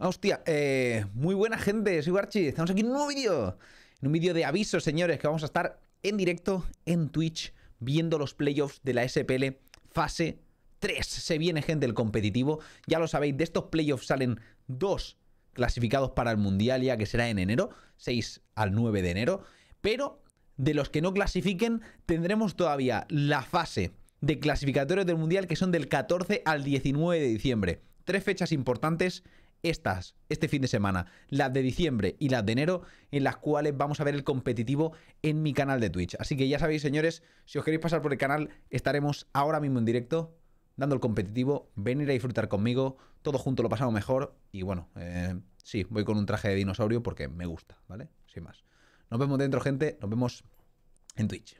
Ah, hostia, eh, muy buena gente, soy Barchi, estamos aquí en un nuevo vídeo, en un vídeo de aviso, señores, que vamos a estar en directo en Twitch viendo los playoffs de la SPL fase 3. Se viene gente el competitivo, ya lo sabéis, de estos playoffs salen dos clasificados para el Mundial ya que será en enero, 6 al 9 de enero, pero de los que no clasifiquen tendremos todavía la fase de clasificatorios del Mundial que son del 14 al 19 de diciembre. Tres fechas importantes estas, este fin de semana, las de diciembre y las de enero, en las cuales vamos a ver el competitivo en mi canal de Twitch. Así que ya sabéis, señores, si os queréis pasar por el canal, estaremos ahora mismo en directo dando el competitivo, venir a disfrutar conmigo, todo junto lo pasamos mejor y bueno, eh, sí, voy con un traje de dinosaurio porque me gusta, ¿vale? Sin más. Nos vemos dentro, gente, nos vemos en Twitch.